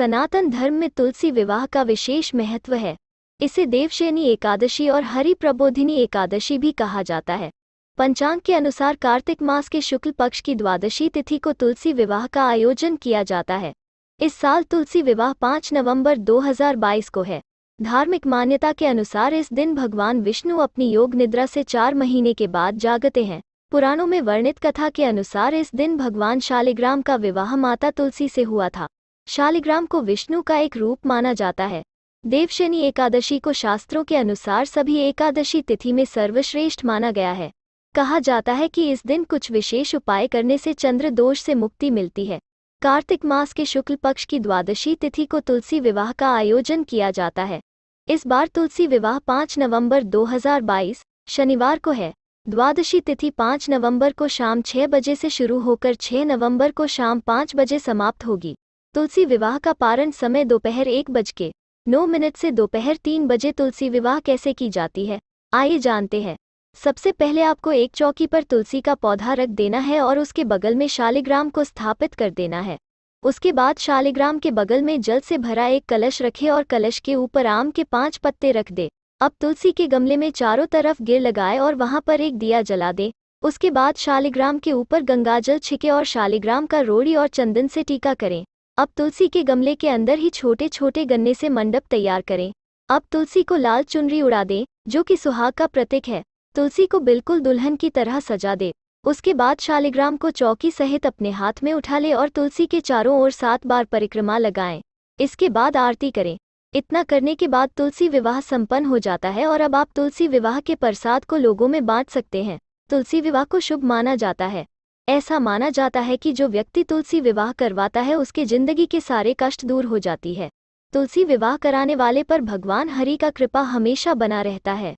सनातन धर्म में तुलसी विवाह का विशेष महत्व है इसे देवशयनी एकादशी और हरि प्रबोधिनी एकादशी भी कहा जाता है पंचांग के अनुसार कार्तिक मास के शुक्ल पक्ष की द्वादशी तिथि को तुलसी विवाह का आयोजन किया जाता है इस साल तुलसी विवाह 5 नवंबर 2022 को है धार्मिक मान्यता के अनुसार इस दिन भगवान विष्णु अपनी योग निद्रा से चार महीने के बाद जागते हैं पुराणों में वर्णित कथा के अनुसार इस दिन भगवान शालिग्राम का विवाह माता तुलसी से हुआ था शालिग्राम को विष्णु का एक रूप माना जाता है देवशनि एकादशी को शास्त्रों के अनुसार सभी एकादशी तिथि में सर्वश्रेष्ठ माना गया है कहा जाता है कि इस दिन कुछ विशेष उपाय करने से चंद्र दोष से मुक्ति मिलती है कार्तिक मास के शुक्ल पक्ष की द्वादशी तिथि को तुलसी विवाह का आयोजन किया जाता है इस बार तुलसी विवाह 5 नवंबर 2022 शनिवार को है द्वादशी तिथि 5 नवंबर को शाम 6 बजे से शुरू होकर 6 नवंबर को शाम 5 बजे समाप्त होगी तुलसी विवाह का पारण समय दोपहर एक बज के नौ मिनट से दोपहर तीन बजे तुलसी विवाह कैसे की जाती है आइए जानते हैं सबसे पहले आपको एक चौकी पर तुलसी का पौधा रख देना है और उसके बगल में शालिग्राम को स्थापित कर देना है उसके बाद शालिग्राम के बगल में जल से भरा एक कलश रखे और कलश के ऊपर आम के पांच पत्ते रख दे अब तुलसी के गमले में चारों तरफ गिर लगाए और वहां पर एक दिया जला दे उसके बाद शालिग्राम के ऊपर गंगाजल छिके और शालिग्राम का रोड़ी और चंदन से टीका करें अब तुलसी के गमले के अंदर ही छोटे छोटे गन्ने से मंडप तैयार करें अब तुलसी को लाल चुनरी उड़ा दें जो कि सुहाग का प्रतीक है तुलसी को बिल्कुल दुल्हन की तरह सजा दे उसके बाद शालिग्राम को चौकी सहित अपने हाथ में उठा ले और तुलसी के चारों ओर सात बार परिक्रमा लगाएं इसके बाद आरती करें इतना करने के बाद तुलसी विवाह संपन्न हो जाता है और अब आप तुलसी विवाह के प्रसाद को लोगों में बांट सकते हैं तुलसी विवाह को शुभ माना जाता है ऐसा माना जाता है कि जो व्यक्ति तुलसी विवाह करवाता है उसके जिंदगी के सारे कष्ट दूर हो जाती है तुलसी विवाह कराने वाले पर भगवान हरि का कृपा हमेशा बना रहता है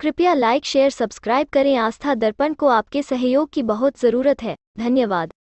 कृपया लाइक शेयर सब्सक्राइब करें आस्था दर्पण को आपके सहयोग की बहुत ज़रूरत है धन्यवाद